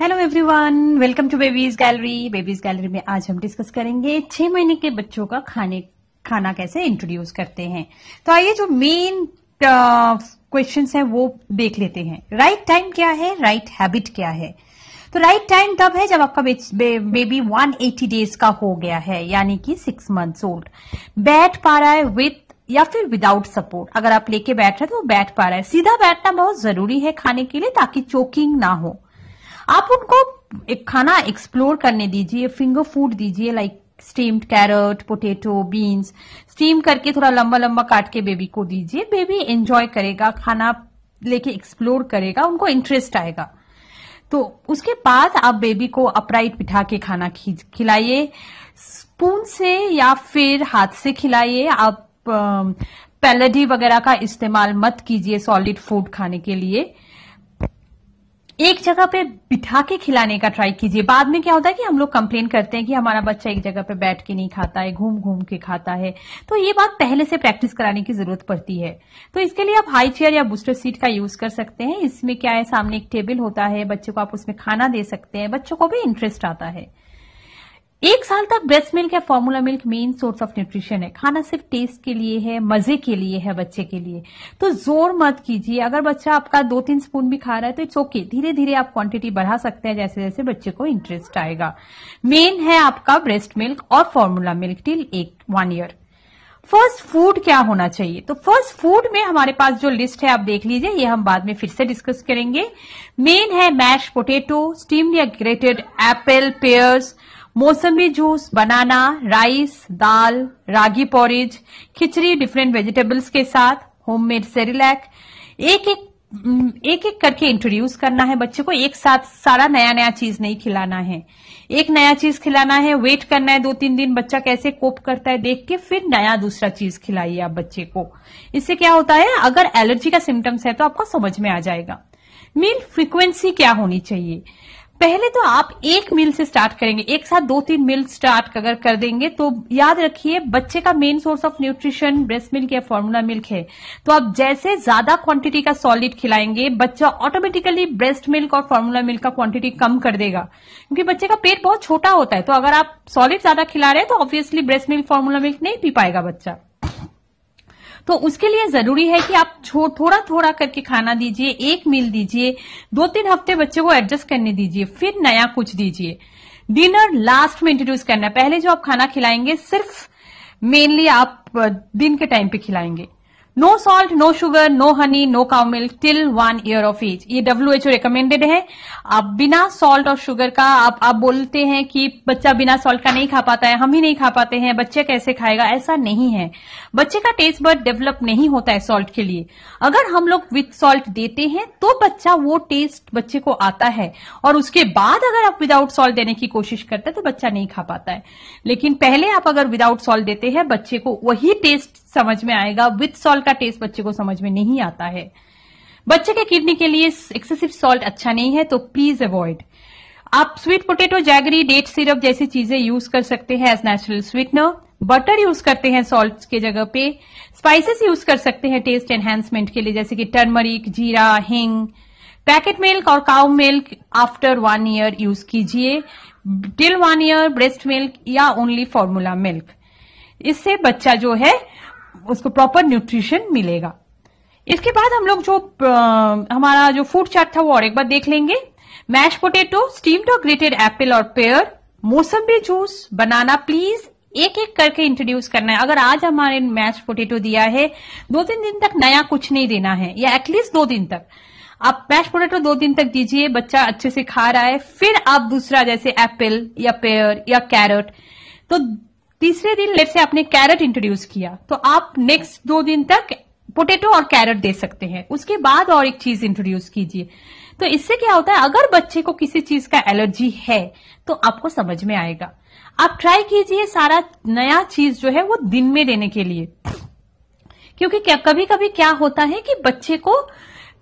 hello everyone welcome to Babies Gallery Babies Gallery में आज हम डिस्कस करेंगे छह महीने के बच्चों का खाने खाना कैसे इंट्रोड्यूस करते हैं तो आइए जो मेन क्वेश्चन है वो देख लेते हैं राइट right टाइम क्या है राइट right हैबिट क्या है तो राइट टाइम तब है जब आपका बेबी बेबी 180 डेज का हो गया है यानी कि सिक्स मंथ्स ओल्ड बैठ पा रहा है विथ या फिर विदाउट सपोर्ट अगर आप लेके बैठ रहे तो बैठ पा रहा है सीधा बैठना बहुत जरूरी है खाने के लिए ताकि चोकिंग ना हो आप उनको एक खाना एक्सप्लोर करने दीजिए फिंगर फूड दीजिए like steamed carrot potato beans steam करके थोड़ा लंबा लंबा काट के बेबी को दीजिए बेबी एंजॉय करेगा खाना लेके एक्सप्लोर करेगा उनको इंटरेस्ट आएगा तो उसके बाद आप बेबी को अपराइट बिठा के खाना खिलाइए स्पून से या फिर हाथ से खिलाइए आप पैलेडी वगैरह का इस्तेमाल मत कीजिए सॉलिड फूड खाने के लिए एक जगह पे बिठा के खिलाने का ट्राई कीजिए बाद में क्या होता है कि हम लोग कंप्लेन करते हैं कि हमारा बच्चा एक जगह पे बैठ के नहीं खाता है घूम घूम के खाता है तो ये बात पहले से प्रैक्टिस कराने की जरूरत पड़ती है तो इसके लिए आप हाई चेयर या बूस्टर सीट का यूज कर सकते हैं इसमें क्या है सामने एक टेबल होता है बच्चों को आप उसमें खाना दे सकते हैं बच्चों को भी इंटरेस्ट आता है एक साल तक ब्रेस्ट मिल्क या formula milk main source of nutrition है खाना सिर्फ टेस्ट के लिए है मजे के लिए है बच्चे के लिए तो जोर मत कीजिए अगर बच्चा आपका दो तीन स्पून भी खा रहा है तो इट्स ओके धीरे धीरे आप क्वांटिटी बढ़ा सकते हैं जैसे जैसे बच्चे को इंटरेस्ट आएगा मेन है आपका ब्रेस्ट मिल्क और फॉर्मूला मिल्क टिल एक वन ईयर फर्स्ट फूड क्या होना चाहिए तो फर्स्ट फूड में हमारे पास जो लिस्ट है आप देख लीजिए ये हम बाद में फिर से डिस्कस करेंगे मेन है मैश पोटेटो स्टीम्ड या ग्रेटेड एप्पल पेयर्स मौसमी जूस बनाना राइस दाल रागी पोरिज खिचड़ी डिफरेंट वेजिटेबल्स के साथ होममेड सेरिलैक एक एक हम्म, एक एक करके इंट्रोड्यूस करना है बच्चे को एक साथ सारा नया नया चीज नहीं खिलाना है एक नया चीज खिलाना है वेट करना है दो तीन दिन बच्चा कैसे कोप करता है देख के फिर नया दूसरा चीज खिलाइए आप बच्चे को इससे क्या होता है अगर एलर्जी का सिम्टम्स है तो आपको समझ में आ जाएगा मील फ्रीक्वेंसी क्या होनी चाहिए पहले तो आप एक मील से स्टार्ट करेंगे एक साथ दो तीन मील स्टार्ट अगर कर देंगे तो याद रखिए बच्चे का main source of nutrition breast milk या फॉर्मूला मिल्क है तो आप जैसे ज्यादा क्वांटिटी का सॉलिड खिलाएंगे बच्चा ऑटोमेटिकली ब्रेस्ट मिल्क और फॉर्मूला मिल्क का क्वांटिटी कम कर देगा क्योंकि बच्चे का पेट बहुत छोटा होता है तो अगर आप सॉलिड ज्यादा खिला रहे हैं तो obviously breast milk formula milk नहीं पी पाएगा बच्चा तो उसके लिए जरूरी है कि आप थोड़ा थोड़ा करके खाना दीजिए एक मील दीजिए दो तीन हफ्ते बच्चे को एडजस्ट करने दीजिए फिर नया कुछ दीजिए डिनर लास्ट में इंट्रोड्यूस करना पहले जो आप खाना खिलाएंगे सिर्फ मेनली आप दिन के टाइम पे खिलाएंगे no salt no sugar no honey no cow milk till one year of age ये डब्ल्यू एच ओ रिकमेंडेड है आप बिना सॉल्ट और शुगर का आप आप बोलते हैं कि बच्चा बिना सॉल्ट का नहीं खा पाता है हम ही नहीं खा पाते हैं बच्चे कैसे खाएगा ऐसा नहीं है बच्चे का टेस्ट बर्ड डेवलप नहीं होता है सॉल्ट के लिए अगर हम लोग विथ सॉल्ट देते हैं तो बच्चा वो टेस्ट बच्चे को आता है और उसके बाद अगर आप विदाउट सॉल्ट देने की कोशिश करते हैं तो बच्चा नहीं खा पाता है लेकिन पहले आप अगर विदाउट सॉल्ट देते हैं बच्चे को वही टेस्ट समझ में आएगा विथ सॉल्ट का टेस्ट बच्चे को समझ में नहीं आता है बच्चे के किडनी के लिए एक्सेसिव सॉल्ट अच्छा नहीं है तो प्लीज अवॉइड आप sweet potato jaggery date syrup जैसी चीजें यूज कर सकते हैं as natural sweetener butter use करते हैं सॉल्ट के जगह पे स्पाइसेस यूज कर सकते हैं टेस्ट एनहेंसमेंट के लिए जैसे कि टर्मरिक जीरा हिंग पैकेट मिल्क और cow milk after one year use कीजिए till one year breast milk या ओनली फॉर्मूला मिल्क इससे बच्चा जो है उसको प्रॉपर न्यूट्रिशन मिलेगा इसके बाद हम लोग जो आ, हमारा जो फूड चार्ट था वो और एक बार देख लेंगे मैश पोटेटो स्टीम्ड और ग्रेटेड एप्पल और पेयर मौसम्बी जूस बनाना प्लीज एक एक करके इंट्रोड्यूस करना है अगर आज हमारे मैश पोटेटो दिया है दो तीन दिन तक नया कुछ नहीं देना है या एटलीस्ट दो दिन तक आप मैश पोटेटो दो दिन तक दीजिए बच्चा अच्छे से खा रहा है फिर आप दूसरा जैसे एप्पल या पेयर या कैरेट तो तीसरे दिन लेट से आपने कैरेट इंट्रोड्यूस किया तो आप नेक्स्ट दो दिन तक पोटेटो और कैरेट दे सकते हैं उसके बाद और एक चीज इंट्रोड्यूस कीजिए तो इससे क्या होता है अगर बच्चे को किसी चीज का एलर्जी है तो आपको समझ में आएगा आप ट्राई कीजिए सारा नया चीज जो है वो दिन में देने के लिए क्योंकि क्या, कभी कभी क्या होता है कि बच्चे को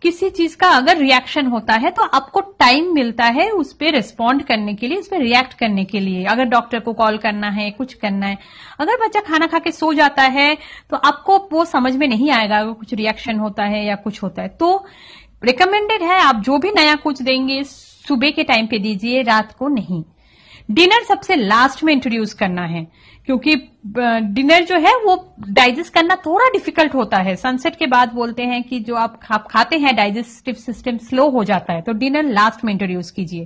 किसी चीज का अगर रिएक्शन होता है तो आपको टाइम मिलता है उस पर रिस्पॉन्ड करने के लिए उस पर रिएक्ट करने के लिए अगर डॉक्टर को कॉल करना है कुछ करना है अगर बच्चा खाना खा के सो जाता है तो आपको वो समझ में नहीं आएगा अगर कुछ रिएक्शन होता है या कुछ होता है तो रिकमेंडेड है आप जो भी नया कुछ देंगे सुबह के टाइम पे दीजिए रात को नहीं डिनर सबसे लास्ट में इंट्रोड्यूस करना है क्योंकि डिनर जो है वो डाइजेस्ट करना थोड़ा डिफिकल्ट होता है सनसेट के बाद बोलते हैं कि जो आप खा, खाते हैं डाइजेस्टिव सिस्टम स्लो हो जाता है तो डिनर लास्ट में इंट्रोड्यूस कीजिए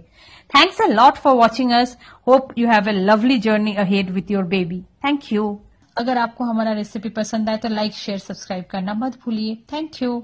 thanks a lot for watching us hope you have a lovely journey ahead with your baby thank you अगर आपको हमारा रेसिपी पसंद आए तो लाइक शेयर सब्सक्राइब करना मत भूलिए थैंक यू